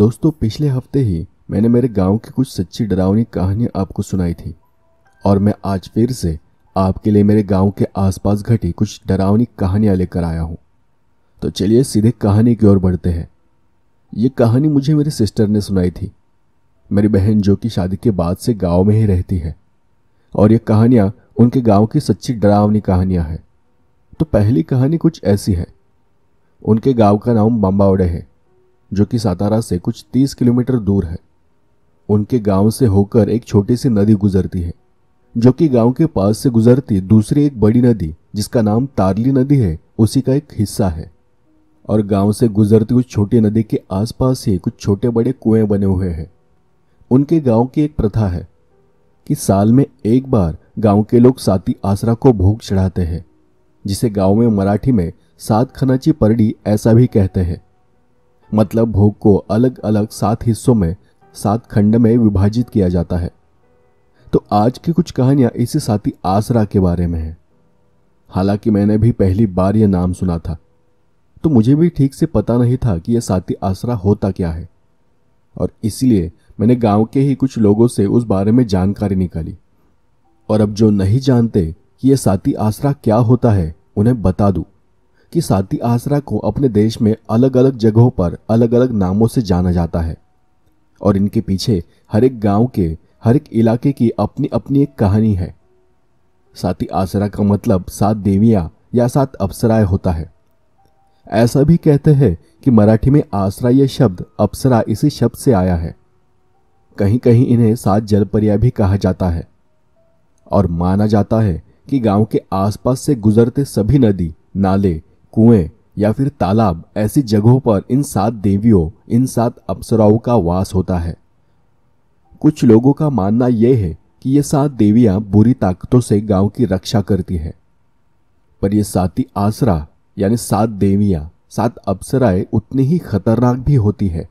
दोस्तों पिछले हफ्ते ही मैंने मेरे गांव की कुछ सच्ची डरावनी कहानी आपको सुनाई थी और मैं आज फिर से आपके लिए मेरे गांव के आसपास घटी कुछ डरावनी कहानियां लेकर आया हूं तो चलिए सीधे कहानी की ओर बढ़ते हैं ये कहानी मुझे मेरे सिस्टर ने सुनाई थी मेरी बहन जो कि शादी के बाद से गांव में ही रहती है और ये कहानियाँ उनके गांव की सच्ची डरावनी कहानियाँ हैं तो पहली कहानी कुछ ऐसी है उनके गांव का नाम बम्बावड़े है जो कि सातारा से कुछ तीस किलोमीटर दूर है उनके गांव से होकर एक छोटी सी नदी गुजरती है जो कि गांव के पास से गुजरती दूसरी एक बड़ी नदी जिसका नाम तारली नदी है उसी का एक हिस्सा है और गांव से गुजरती उस छोटी नदी के आसपास ही कुछ छोटे बड़े कुएं बने हुए हैं उनके गांव की एक प्रथा है कि साल में एक बार गांव के लोग साती आसरा को भोग चढ़ाते हैं जिसे गांव में मराठी में सात खनाची परडी ऐसा भी कहते हैं मतलब भोग को अलग अलग सात हिस्सों में सात खंड में विभाजित किया जाता है तो आज की कुछ कहानियां इसी साथी आसरा के बारे में है हालांकि मैंने भी पहली बार यह नाम सुना था तो मुझे भी ठीक से पता नहीं था कि यह साथी आसरा होता क्या है और इसलिए मैंने गांव के ही कुछ लोगों से उस बारे में जानकारी निकाली और अब जो नहीं जानते कि यह साथी आसरा क्या होता है उन्हें बता दूं कि साथी आसरा को अपने देश में अलग अलग जगहों पर अलग अलग नामों से जाना जाता है और इनके पीछे हर एक गांव के हर एक इलाके की अपनी अपनी एक कहानी है साथी आसरा का मतलब सात देवियां या सात अप्सराएं होता है ऐसा भी कहते हैं कि मराठी में आसरा यह शब्द अप्सरा इसी शब्द से आया है कहीं कहीं इन्हें सात जलपरिया भी कहा जाता है और माना जाता है कि गांव के आसपास से गुजरते सभी नदी नाले कुएं या फिर तालाब ऐसी जगहों पर इन सात देवियों इन सात अप्सराओं का वास होता है कुछ लोगों का मानना यह है कि ये सात देवियां बुरी ताकतों से गांव की रक्षा करती है पर ये साती आसरा यानी सात देवियां सात अप्सराएं उतनी ही खतरनाक भी होती है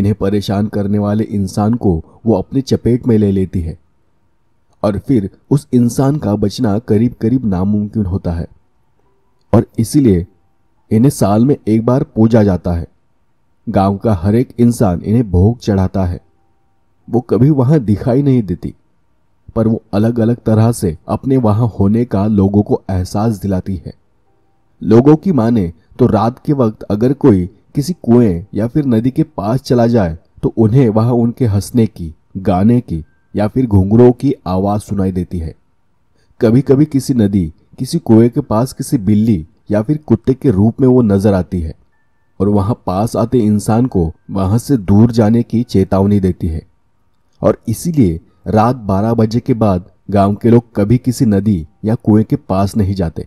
इन्हें परेशान करने वाले इंसान को वो अपनी चपेट में ले लेती है और फिर उस इंसान का बचना करीब करीब नामुमकिन होता है और इसीलिए इन्हें साल में एक बार पूजा जाता है गांव का हर एक इंसान इन्हें भोग चढ़ाता है वो कभी वहां दिखाई नहीं देती पर वो अलग अलग तरह से अपने वहां होने का लोगों को एहसास दिलाती है लोगों की माने तो रात के वक्त अगर कोई किसी कुएं या फिर नदी के पास चला जाए तो उन्हें वहां उनके हंसने की गाने की या फिर घुंघरों की आवाज सुनाई देती है कभी कभी किसी नदी किसी कुएं के पास किसी बिल्ली या फिर कुत्ते के रूप में वो नजर आती है और वहां पास आते इंसान को वहां से दूर जाने की चेतावनी देती है और इसीलिए रात 12 बजे के बाद गांव के लोग कभी किसी नदी या कुएं के पास नहीं जाते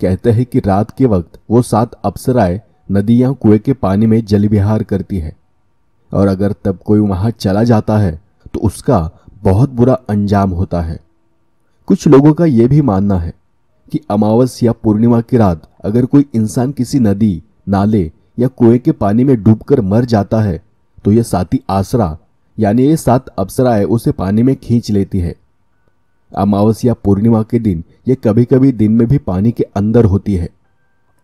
कहते हैं कि रात के वक्त वो सात अप्सराएं नदी या कुएं के पानी में जल विहार करती है और अगर तब कोई वहां चला जाता है तो उसका बहुत बुरा अंजाम होता है कुछ लोगों का यह भी मानना है कि अमावस या पूर्णिमा की रात अगर कोई इंसान किसी नदी नाले या कुएं के पानी में डूबकर मर जाता है तो यह साथी आसरा यानी ये सात अप्सराएं उसे पानी में खींच लेती है अमावस या पूर्णिमा के दिन यह कभी कभी दिन में भी पानी के अंदर होती है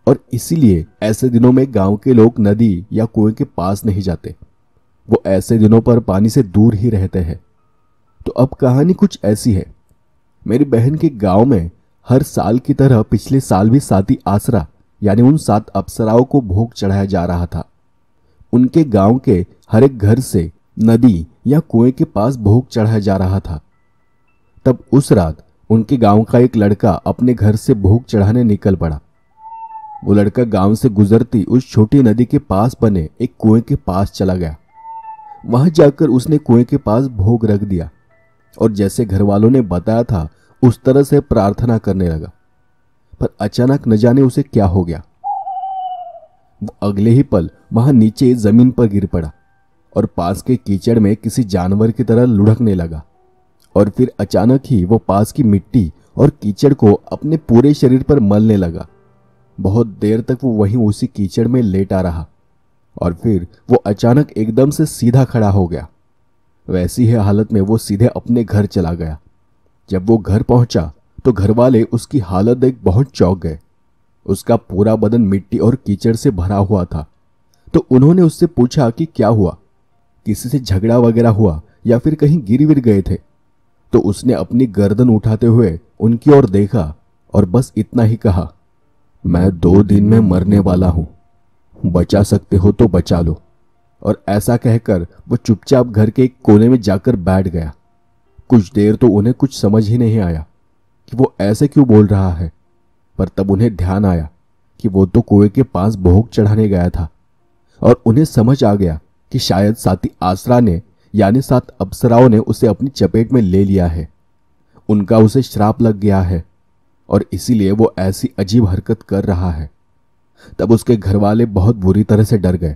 और इसीलिए ऐसे दिनों में गांव के लोग नदी या कुएं के पास नहीं जाते वो ऐसे दिनों पर पानी से दूर ही रहते हैं तो अब कहानी कुछ ऐसी है मेरी बहन के गांव में हर साल की तरह पिछले साल भी साथी आसरा यानी उन सात अप्सराओं को भोग चढ़ाया जा रहा था उनके गांव के हर एक घर से नदी या कुएं के पास भोग चढ़ाया जा रहा था तब उस रात उनके गांव का एक लड़का अपने घर से भोग चढ़ाने निकल पड़ा वो लड़का गांव से गुजरती उस छोटी नदी के पास बने एक कुएं के पास चला गया वहां जाकर उसने कुएं के पास भोग रख दिया और जैसे घर वालों ने बताया था उस तरह से प्रार्थना करने लगा पर अचानक न जाने उसे क्या हो गया वो अगले ही पल वहां नीचे जमीन पर गिर पड़ा और पास के कीचड़ में किसी जानवर की तरह लुढ़कने लगा और फिर अचानक ही वो पास की मिट्टी और कीचड़ को अपने पूरे शरीर पर मलने लगा बहुत देर तक वो वहीं उसी कीचड़ में लेटा रहा और फिर वो अचानक एकदम से सीधा खड़ा हो गया वैसी ही हालत में वो सीधे अपने घर चला गया जब वो घर पहुंचा तो घर वाले उसकी हालत देख बहुत चौंक गए उसका पूरा बदन मिट्टी और कीचड़ से भरा हुआ था तो उन्होंने उससे पूछा कि क्या हुआ किसी से झगड़ा वगैरह हुआ या फिर कहीं गिर विर गए थे तो उसने अपनी गर्दन उठाते हुए उनकी ओर देखा और बस इतना ही कहा मैं दो दिन में मरने वाला हूं बचा सकते हो तो बचा लो और ऐसा कहकर वो चुपचाप घर के एक कोने में जाकर बैठ गया कुछ देर तो उन्हें कुछ समझ ही नहीं आया कि वो ऐसे क्यों बोल रहा है पर तब उन्हें ध्यान आया कि वो तो कुएं के पास भोग चढ़ाने गया था और उन्हें समझ आ गया कि शायद साथी आसरा ने यानी सात अप्सराओं ने उसे अपनी चपेट में ले लिया है उनका उसे श्राप लग गया है और इसीलिए वो ऐसी अजीब हरकत कर रहा है तब उसके घर वाले बहुत बुरी तरह से डर गए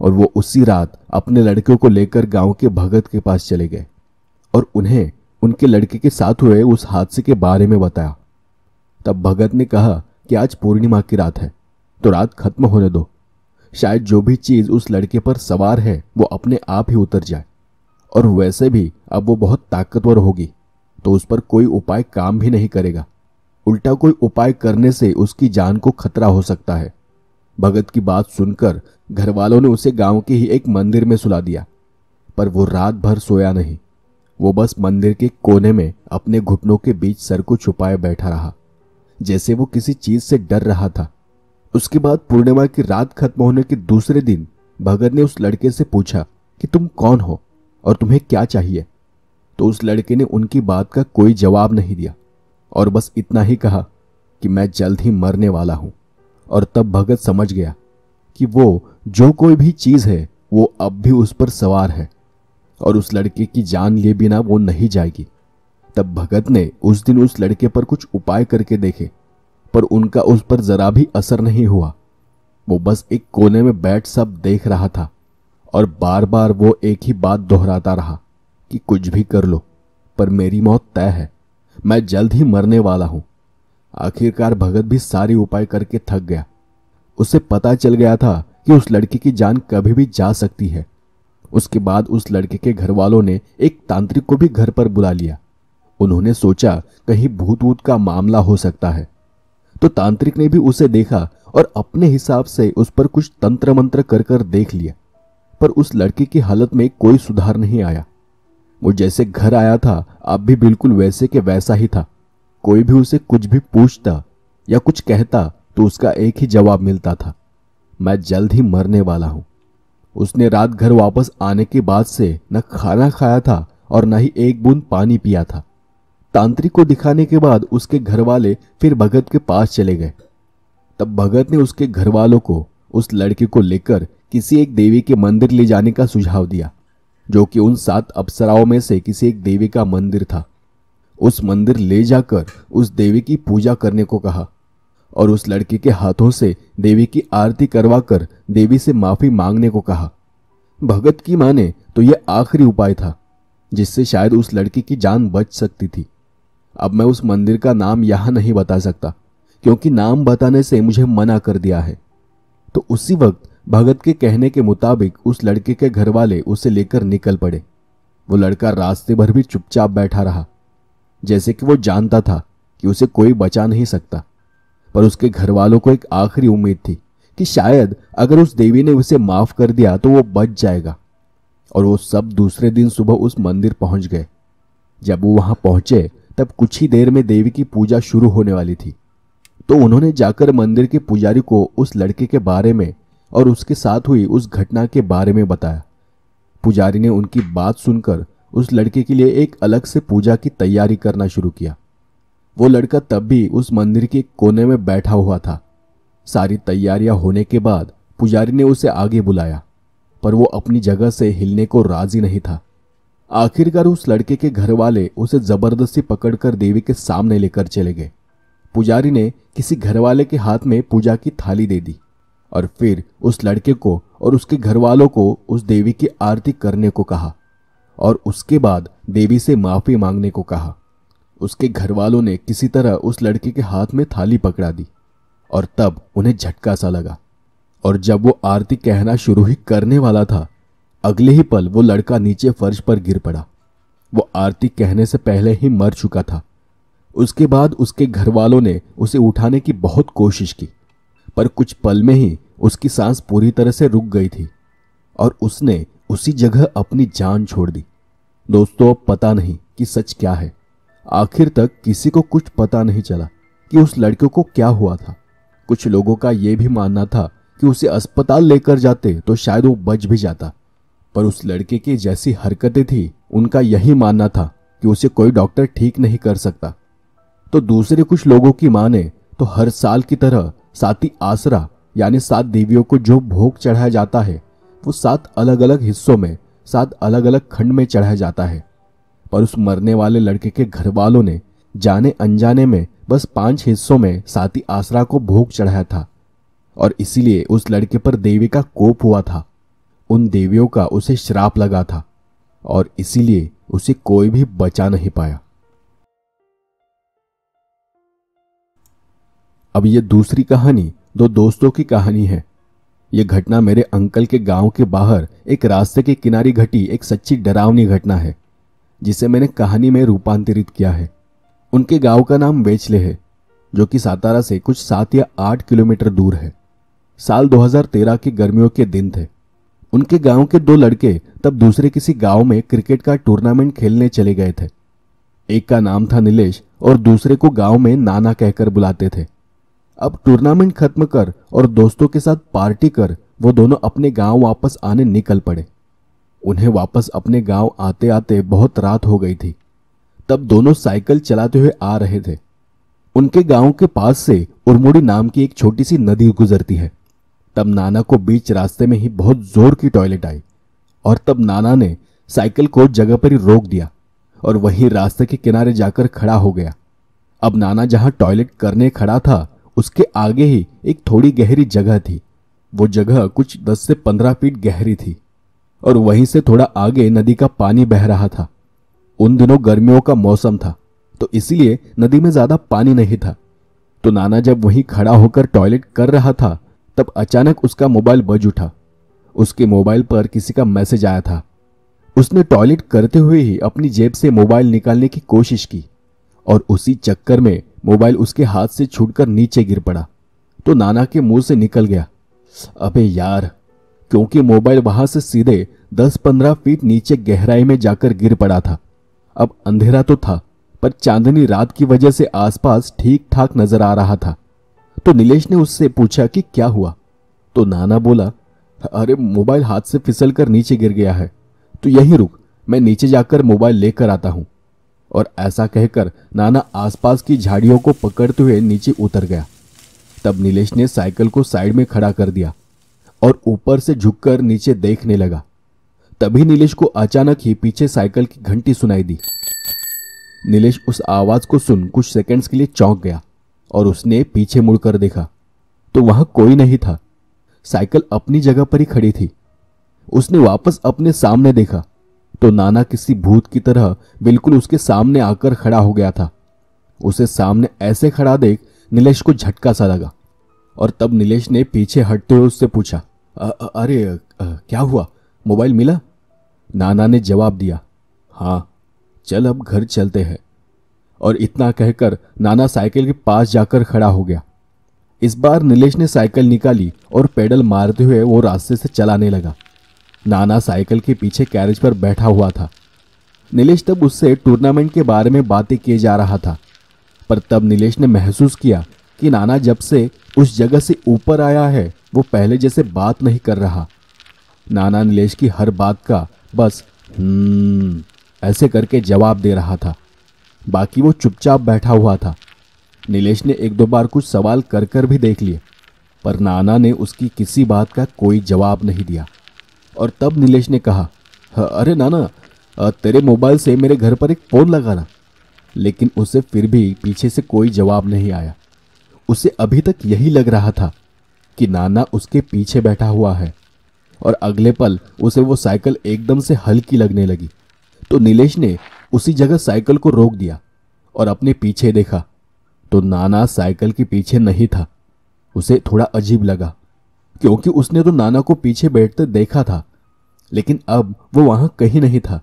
और वो उसी रात अपने लड़कियों को लेकर गांव के भगत के पास चले गए और उन्हें उनके लड़के के साथ हुए उस हादसे के बारे में बताया तब भगत ने कहा कि आज पूर्णिमा की रात है तो रात खत्म होने दो शायद जो भी चीज़ उस लड़के पर सवार है वो अपने आप ही उतर जाए और वैसे भी अब वो बहुत ताकतवर होगी तो उस पर कोई उपाय काम भी नहीं करेगा उल्टा कोई उपाय करने से उसकी जान को खतरा हो सकता है भगत की बात सुनकर घर वालों ने उसे गांव के ही एक मंदिर में सुला दिया पर वो रात भर सोया नहीं वो बस मंदिर के कोने में अपने घुटनों के बीच सर को छुपाए बैठा रहा जैसे वो किसी चीज से डर रहा था उसके बाद पूर्णिमा की रात खत्म होने के दूसरे दिन भगत ने उस लड़के से पूछा कि तुम कौन हो और तुम्हें क्या चाहिए तो उस लड़के ने उनकी बात का कोई जवाब नहीं दिया और बस इतना ही कहा कि मैं जल्द ही मरने वाला हूं और तब भगत समझ गया कि वो जो कोई भी चीज है वो अब भी उस पर सवार है और उस लड़के की जान लिए बिना वो नहीं जाएगी तब भगत ने उस दिन उस लड़के पर कुछ उपाय करके देखे पर उनका उस पर जरा भी असर नहीं हुआ वो बस एक कोने में बैठ सब देख रहा था और बार बार वो एक ही बात दोहराता रहा कि कुछ भी कर लो पर मेरी मौत तय है मैं जल्द ही मरने वाला हूं आखिरकार भगत भी सारे उपाय करके थक गया उसे पता चल गया था कि उस लड़की की जान कभी भी जा सकती है उसके बाद उस लड़के के घर वालों ने एक तांत्रिक को भी घर पर बुला लिया उन्होंने सोचा कहीं भूत वूत का मामला हो सकता है तो तांत्रिक ने भी उसे देखा और अपने हिसाब से उस पर कुछ तंत्र मंत्र कर कर देख लिया पर उस लड़के की हालत में कोई सुधार नहीं आया वो जैसे घर आया था अब भी बिल्कुल वैसे के वैसा ही था कोई भी उसे कुछ भी पूछता या कुछ कहता तो उसका एक ही जवाब मिलता था मैं जल्द ही मरने वाला हूं उसने रात घर वापस आने के बाद से न खाना खाया था और न ही एक बूंद पानी पिया था तांत्रिक को दिखाने के बाद उसके घर वाले फिर भगत के पास चले गए तब भगत ने उसके घर वालों को उस लड़के को लेकर किसी एक देवी के मंदिर ले जाने का सुझाव दिया जो कि उन सात अप्सराओं में से किसी एक देवी का मंदिर था उस मंदिर ले जाकर उस देवी की पूजा करने को कहा और उस लड़की के हाथों से देवी की आरती करवाकर देवी से माफी मांगने को कहा भगत की माने तो यह आखिरी उपाय था जिससे शायद उस लड़की की जान बच सकती थी अब मैं उस मंदिर का नाम यहां नहीं बता सकता क्योंकि नाम बताने से मुझे मना कर दिया है तो उसी वक्त भगत के कहने के मुताबिक उस लड़के के घर वाले उसे लेकर निकल पड़े वो लड़का रास्ते भर भी चुपचाप बैठा रहा जैसे कि वो जानता था कि उसे कोई बचा नहीं सकता पर उसके घर वालों को एक आखिरी उम्मीद थी कि शायद अगर उस देवी ने उसे माफ कर दिया तो वो बच जाएगा और वो सब दूसरे दिन सुबह उस मंदिर पहुंच गए जब वो वहां पहुंचे तब कुछ ही देर में देवी की पूजा शुरू होने वाली थी तो उन्होंने जाकर मंदिर के पुजारी को उस लड़के के बारे में और उसके साथ हुई उस घटना के बारे में बताया पुजारी ने उनकी बात सुनकर उस लड़के के लिए एक अलग से पूजा की तैयारी करना शुरू किया वो लड़का तब भी उस मंदिर के कोने में बैठा हुआ था सारी तैयारियां होने के बाद पुजारी ने उसे आगे बुलाया पर वो अपनी जगह से हिलने को राजी नहीं था आखिरकार उस लड़के के घर वाले उसे जबरदस्ती पकड़कर देवी के सामने लेकर चले गए पुजारी ने किसी घर वाले के हाथ में पूजा की थाली दे दी और फिर उस लड़के को और उसके घर वालों को उस देवी की आरती करने को कहा और उसके बाद देवी से माफी मांगने को कहा उसके घर वालों ने किसी तरह उस लड़के के हाथ में थाली पकड़ा दी और तब उन्हें झटका सा लगा और जब वो आरती कहना शुरू ही करने वाला था अगले ही पल वो लड़का नीचे फर्श पर गिर पड़ा वो आरती कहने से पहले ही मर चुका था उसके बाद उसके घर वालों ने उसे उठाने की बहुत कोशिश की पर कुछ पल में ही उसकी सांस पूरी तरह से रुक गई थी और उसने उसी जगह अपनी जान छोड़ दी दोस्तों पता नहीं कि सच क्या है आखिर तक किसी को कुछ पता नहीं चला कि उस लड़के को क्या हुआ था कुछ लोगों का यह भी मानना था कि उसे अस्पताल लेकर जाते तो शायद वो बच भी जाता पर उस लड़के की जैसी हरकतें थी उनका यही मानना था कि उसे कोई डॉक्टर ठीक नहीं कर सकता तो दूसरे कुछ लोगों की माने तो हर साल की तरह साती आसरा यानी सात देवियों को जो भोग चढ़ाया जाता है वो सात अलग अलग हिस्सों में सात अलग अलग खंड में चढ़ाया जाता है पर उस मरने वाले लड़के के घर वालों ने जाने अनजाने में बस पांच हिस्सों में साथी आसरा को भोग चढ़ाया था और इसीलिए उस लड़के पर देवी का कोप हुआ था उन देवियों का उसे श्राप लगा था और इसीलिए उसे कोई भी बचा नहीं पाया अब यह दूसरी कहानी दो दोस्तों की कहानी है यह घटना मेरे अंकल के गांव के बाहर एक रास्ते के किनारे घटी एक सच्ची डरावनी घटना है जिसे मैंने कहानी में रूपांतरित किया है उनके गांव का नाम वेचले है जो कि सातारा से कुछ सात या आठ किलोमीटर दूर है साल 2013 के गर्मियों के दिन थे उनके गांव के दो लड़के तब दूसरे किसी गांव में क्रिकेट का टूर्नामेंट खेलने चले गए थे एक का नाम था नीलेश और दूसरे को गांव में नाना कहकर बुलाते थे अब टूर्नामेंट खत्म कर और दोस्तों के साथ पार्टी कर वो दोनों अपने गांव वापस आने निकल पड़े उन्हें वापस अपने गांव आते आते बहुत रात हो गई थी तब दोनों साइकिल चलाते हुए आ रहे थे उनके गांव के पास से उर्मुड़ी नाम की एक छोटी सी नदी गुजरती है तब नाना को बीच रास्ते में ही बहुत जोर की टॉयलेट आई और तब नाना ने साइकिल को जगह पर ही रोक दिया और वहीं रास्ते के किनारे जाकर खड़ा हो गया अब नाना जहां टॉयलेट करने खड़ा था उसके आगे ही एक थोड़ी गहरी जगह थी वो जगह कुछ दस से पंद्रह फीट गहरी थी और वहीं से थोड़ा आगे नदी का पानी बह रहा था उन दिनों गर्मियों का मौसम था तो इसलिए नदी में ज्यादा पानी नहीं था तो नाना जब वहीं खड़ा होकर टॉयलेट कर रहा था तब अचानक उसका मोबाइल बज उठा उसके मोबाइल पर किसी का मैसेज आया था उसने टॉयलेट करते हुए ही अपनी जेब से मोबाइल निकालने की कोशिश की और उसी चक्कर में मोबाइल उसके हाथ से छूटकर नीचे गिर पड़ा तो नाना के मुंह से निकल गया अबे यार क्योंकि मोबाइल वहां से सीधे 10-15 फीट नीचे गहराई में जाकर गिर पड़ा था अब अंधेरा तो था पर चांदनी रात की वजह से आसपास ठीक ठाक नजर आ रहा था तो नीलेश ने उससे पूछा कि क्या हुआ तो नाना बोला अरे मोबाइल हाथ से फिसल कर नीचे गिर गया है तो यही रुक मैं नीचे जाकर मोबाइल लेकर आता हूं और ऐसा कहकर नाना आसपास की झाड़ियों को पकड़ते हुए नीचे उतर गया तब नीलेश ने साइकिल को साइड में खड़ा कर दिया और ऊपर से झुककर नीचे देखने लगा तभी नीलेश को अचानक ही पीछे साइकिल की घंटी सुनाई दी नीलेश उस आवाज को सुन कुछ सेकंड्स के लिए चौंक गया और उसने पीछे मुड़कर देखा तो वहां कोई नहीं था साइकिल अपनी जगह पर ही खड़ी थी उसने वापस अपने सामने देखा तो नाना किसी भूत की तरह बिल्कुल उसके सामने आकर खड़ा हो गया था उसे सामने ऐसे खड़ा देख नीलेश को झटका सा लगा और तब नीलेश ने पीछे हटते हुए उससे पूछा आ, अरे आ, क्या हुआ मोबाइल मिला नाना ने जवाब दिया हाँ चल अब घर चलते हैं और इतना कहकर नाना साइकिल के पास जाकर खड़ा हो गया इस बार नीलेश ने साइकिल निकाली और पैडल मारते हुए वो रास्ते से चलाने लगा नाना साइकिल के पीछे कैरेज पर बैठा हुआ था नीलेश तब उससे टूर्नामेंट के बारे में बातें किए जा रहा था पर तब नीलेश ने महसूस किया कि नाना जब से उस जगह से ऊपर आया है वो पहले जैसे बात नहीं कर रहा नाना नीलेश की हर बात का बस हम्म, ऐसे करके जवाब दे रहा था बाकी वो चुपचाप बैठा हुआ था नीलेश ने एक दो बार कुछ सवाल कर कर भी देख लिए पर नाना ने उसकी किसी बात का कोई जवाब नहीं दिया और तब नीलेश ने कहा अरे नाना तेरे मोबाइल से मेरे घर पर एक फ़ोन लगाना लेकिन उसे फिर भी पीछे से कोई जवाब नहीं आया उसे अभी तक यही लग रहा था कि नाना उसके पीछे बैठा हुआ है और अगले पल उसे वो साइकिल एकदम से हल्की लगने लगी तो नीलेश ने उसी जगह साइकिल को रोक दिया और अपने पीछे देखा तो नाना साइकिल के पीछे नहीं था उसे थोड़ा अजीब लगा क्योंकि उसने तो नाना को पीछे बैठते देखा था लेकिन अब वो वहां कहीं नहीं था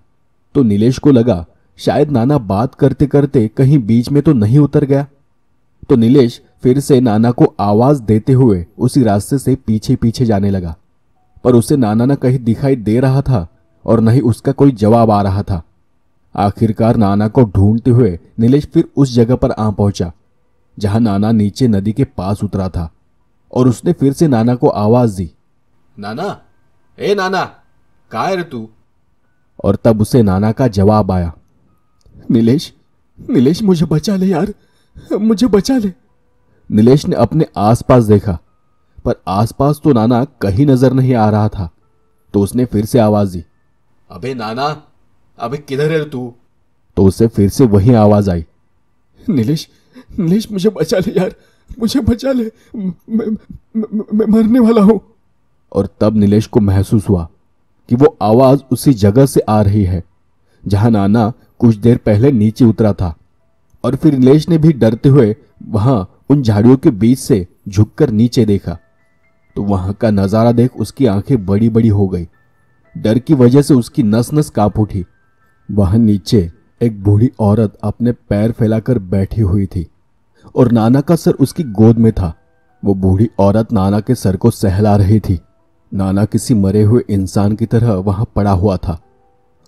तो नीलेश को लगा शायद नाना बात करते करते कहीं बीच में तो नहीं उतर गया तो नीलेश फिर से नाना को आवाज देते हुए उसी रास्ते से पीछे पीछे जाने लगा पर उसे नाना ना कहीं दिखाई दे रहा था और न ही उसका कोई जवाब आ रहा था आखिरकार नाना को ढूंढते हुए नीलेश फिर उस जगह पर आ पहुंचा जहां नाना नीचे नदी के पास उतरा था और उसने फिर से नाना को आवाज दी नाना ए नाना का है तू और तब उसे नाना का जवाब आया नीलेश नीलेश मुझे बचा ले यार मुझे बचा ले निलेश ने अपने आसपास देखा पर आसपास तो नाना कहीं नजर नहीं आ रहा था तो उसने फिर से आवाज दी अबे नाना अबे किधर है तू तो उसे फिर से वही आवाज आई निलेश निलेश मुझे बचा ले यार मुझे बचा ले मैं, मरने वाला हूं और तब निलेश को महसूस हुआ कि वो आवाज उसी जगह से आ रही है जहां नाना कुछ देर पहले नीचे उतरा था और फिर निलेश ने भी डरते हुए वहां उन झाड़ियों के बीच से झुककर नीचे देखा तो वहां का नजारा देख उसकी आंखें बड़ी बड़ी हो गई डर की वजह से उसकी नस नस कांप उठी वहां नीचे एक बूढ़ी औरत अपने पैर फैलाकर बैठी हुई थी और नाना का सर उसकी गोद में था वो बूढ़ी औरत नाना के सर को सहला रही थी नाना किसी मरे हुए इंसान की तरह वहां पड़ा हुआ था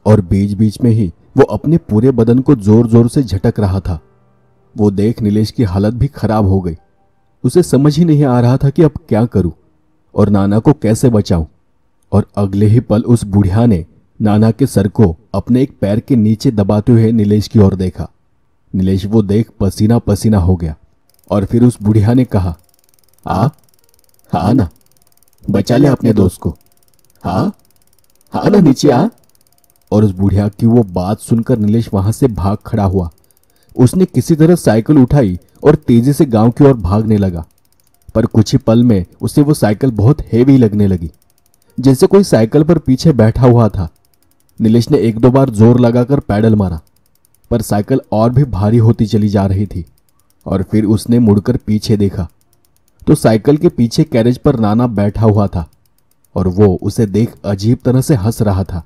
और बीच बीच में ही वो अपने पूरे बदन को जोर जोर से झटक रहा था वो देख नीलेश की हालत भी खराब हो गई उसे समझ ही नहीं आ रहा था कि अब क्या करूं और नाना को कैसे बचाऊं और अगले ही पल उस बुढ़िया ने नाना के सर को अपने एक पैर के नीचे दबाते हुए नीलेश की ओर देखा नीलेश वो देख पसीना पसीना हो गया और फिर उस बुढ़िया ने कहा आ हा ना बचा लिया अपने दोस्त को हा हा ना नीचे आ और उस बुढ़िया की वो बात सुनकर नीलेश वहां से भाग खड़ा हुआ उसने किसी तरह साइकिल उठाई और तेजी से गांव की ओर भागने लगा पर कुछ ही पल में उसे वो साइकिल बहुत हेवी लगने लगी जैसे कोई साइकिल पर पीछे बैठा हुआ था नीलेश ने एक दो बार जोर लगाकर पैडल मारा पर साइकिल और भी भारी होती चली जा रही थी और फिर उसने मुड़कर पीछे देखा तो साइकिल के पीछे कैरेज पर नाना बैठा हुआ था और वो उसे देख अजीब तरह से हंस रहा था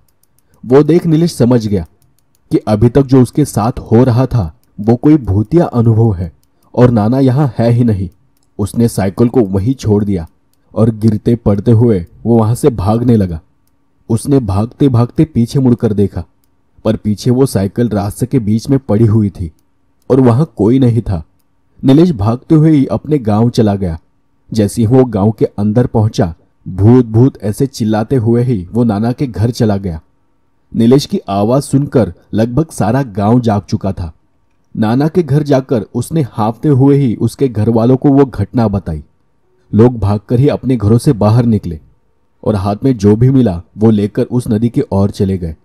वो देख नीलेश समझ गया कि अभी तक जो उसके साथ हो रहा था वो कोई भूतिया अनुभव है और नाना यहाँ है ही नहीं उसने साइकिल को वहीं छोड़ दिया और गिरते पड़ते हुए वो वहां से भागने लगा उसने भागते भागते पीछे मुड़कर देखा पर पीछे वो साइकिल रास्ते के बीच में पड़ी हुई थी और वहां कोई नहीं था नीलेश भागते हुए ही अपने गांव चला गया जैसे ही वो गांव के अंदर पहुंचा भूत भूत ऐसे चिल्लाते हुए ही वो नाना के घर चला गया नीलेश की आवाज सुनकर लगभग सारा गांव जाग चुका था नाना के घर जाकर उसने हाफते हुए ही उसके घर वालों को वो घटना बताई लोग भागकर ही अपने घरों से बाहर निकले और हाथ में जो भी मिला वो लेकर उस नदी के ओर चले गए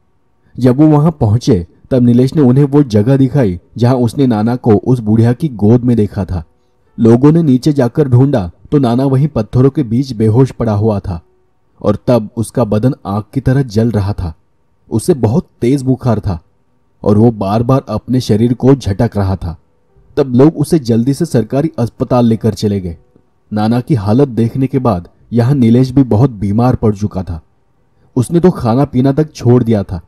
जब वो वहां पहुंचे तब नीलेश ने उन्हें वो जगह दिखाई जहां उसने नाना को उस बुढ़िया की गोद में देखा था लोगों ने नीचे जाकर ढूंढा तो नाना वहीं पत्थरों के बीच बेहोश पड़ा हुआ था और तब उसका बदन आग की तरह जल रहा था उसे बहुत तेज बुखार था और वो बार बार अपने शरीर को झटक रहा था तब लोग उसे जल्दी से सरकारी अस्पताल लेकर चले गए नाना की हालत देखने के बाद यहाँ नीलेश भी बहुत बीमार पड़ चुका था उसने तो खाना पीना तक छोड़ दिया था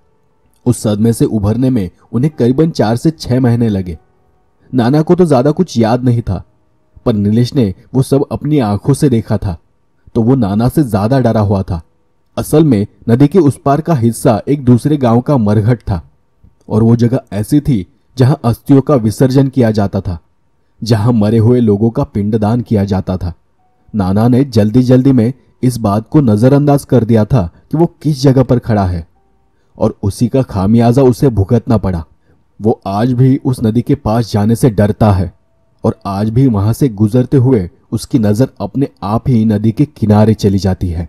उस सदमे से उभरने में उन्हें करीबन चार से छह महीने लगे नाना को तो ज्यादा कुछ याद नहीं था पर नीलेश ने वो सब अपनी आंखों से देखा था तो वो नाना से ज्यादा डरा हुआ था असल में नदी के उस पार का हिस्सा एक दूसरे गांव का मरघट था और वो जगह ऐसी थी जहां अस्थियों का विसर्जन किया जाता था जहां मरे हुए लोगों का पिंडदान किया जाता था नाना ने जल्दी जल्दी में इस बात को नजरअंदाज कर दिया था कि वो किस जगह पर खड़ा है और उसी का खामियाजा उसे भुगतना पड़ा वो आज भी उस नदी के पास जाने से डरता है और आज भी वहां से गुजरते हुए उसकी नजर अपने आप ही नदी के किनारे चली जाती है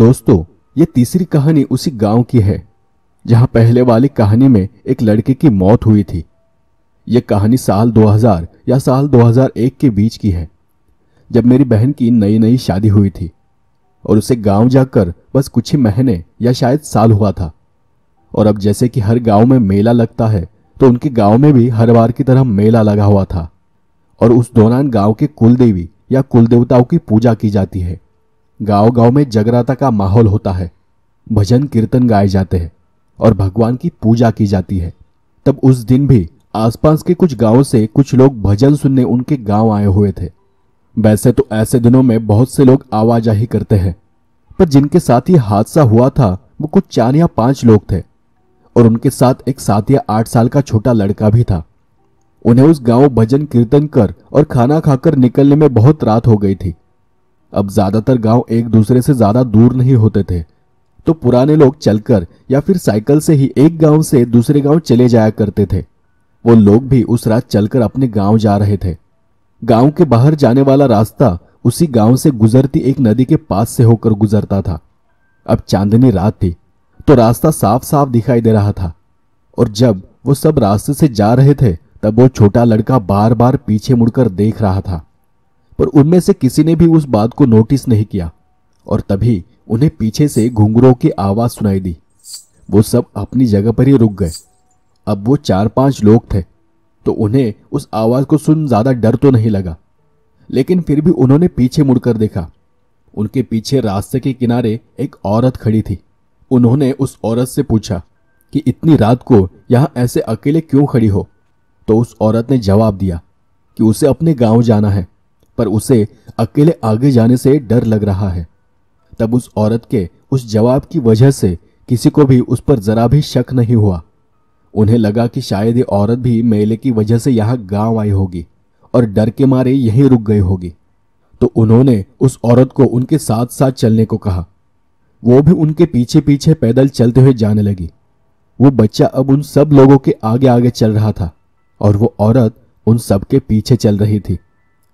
दोस्तों ये तीसरी कहानी उसी गांव की है जहां पहले वाली कहानी में एक लड़के की मौत हुई थी यह कहानी साल 2000 या साल 2001 के बीच की है जब मेरी बहन की नई नई शादी हुई थी और उसे गांव जाकर बस कुछ ही महीने या शायद साल हुआ था और अब जैसे कि हर गांव में मेला लगता है तो उनके गांव में भी हर बार की तरह मेला लगा हुआ था और उस दौरान गांव के कुलदेवी या कुलदेवताओं की पूजा की जाती है गांव गांव में जगराता का माहौल होता है भजन कीर्तन गाए जाते हैं और भगवान की पूजा की जाती है तब उस दिन भी आसपास के कुछ गांवों से कुछ लोग भजन सुनने उनके गांव आए हुए थे वैसे तो ऐसे दिनों में बहुत से लोग आवाजाही करते हैं पर जिनके साथ ये हादसा हुआ था वो कुछ चार या पांच लोग थे और उनके साथ एक सात या आठ साल का छोटा लड़का भी था उन्हें उस गांव भजन कीर्तन कर और खाना खाकर निकलने में बहुत रात हो गई थी अब ज्यादातर गांव एक दूसरे से ज्यादा दूर नहीं होते थे तो पुराने लोग चलकर या फिर साइकिल से ही एक गांव से दूसरे गांव चले जाया करते थे वो लोग भी उस रात चलकर अपने गांव जा रहे थे गांव के बाहर जाने वाला रास्ता उसी गांव से गुजरती एक नदी के पास से होकर गुजरता था अब चांदनी रात थी तो रास्ता साफ साफ दिखाई दे रहा था और जब वो सब रास्ते से जा रहे थे तब वो छोटा लड़का बार बार पीछे मुड़कर देख रहा था पर उनमें से किसी ने भी उस बात को नोटिस नहीं किया और तभी उन्हें पीछे से घुंघरों की आवाज सुनाई दी वो सब अपनी जगह पर ही रुक गए अब वो चार पांच लोग थे तो उन्हें उस आवाज को सुन ज्यादा डर तो नहीं लगा लेकिन फिर भी उन्होंने पीछे मुड़कर देखा उनके पीछे रास्ते के किनारे एक औरत खड़ी थी उन्होंने उस औरत से पूछा कि इतनी रात को यहां ऐसे अकेले क्यों खड़ी हो तो उस औरत ने जवाब दिया कि उसे अपने गांव जाना है पर उसे अकेले आगे जाने से डर लग रहा है तब उस औरत के उस जवाब की वजह से किसी को भी उस पर जरा भी शक नहीं हुआ उन्हें लगा कि शायद ये औरत भी मेले की वजह से यहाँ गांव आई होगी और डर के मारे यहीं रुक गई होगी तो उन्होंने उस औरत को उनके साथ साथ चलने को कहा वो भी उनके पीछे पीछे पैदल चलते हुए जाने लगी वो बच्चा अब उन सब लोगों के आगे आगे चल रहा था और वो औरत उन सबके पीछे चल रही थी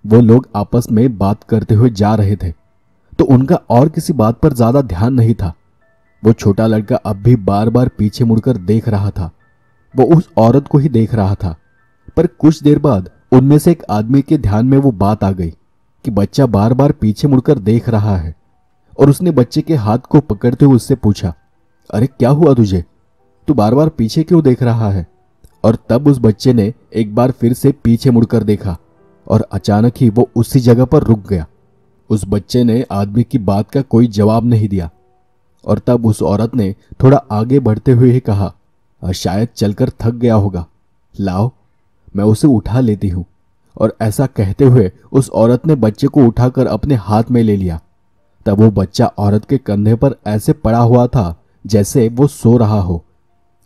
वो लोग आपस में बात करते हुए जा रहे थे तो उनका और किसी बात पर ज्यादा ध्यान नहीं था वो छोटा लड़का अब भी बार बार पीछे मुड़कर देख रहा था वो उस औरत को ही देख रहा था पर कुछ देर बाद उनमें से एक आदमी के ध्यान में वो बात आ गई कि बच्चा बार बार पीछे मुड़कर देख रहा है और उसने बच्चे के हाथ को पकड़ते हुए उससे पूछा अरे क्या हुआ तुझे तू बार बार पीछे क्यों देख रहा है और तब उस बच्चे ने एक बार फिर से पीछे मुड़कर देखा और अचानक ही वो उसी जगह पर रुक गया उस बच्चे ने आदमी की बात का कोई जवाब नहीं दिया और तब उस औरत ने थोड़ा आगे बढ़ते हुए ही कहा शायद चलकर थक गया होगा लाओ मैं उसे उठा लेती हूं और ऐसा कहते हुए उस औरत ने बच्चे को उठाकर अपने हाथ में ले लिया तब वो बच्चा औरत के कंधे पर ऐसे पड़ा हुआ था जैसे वो सो रहा हो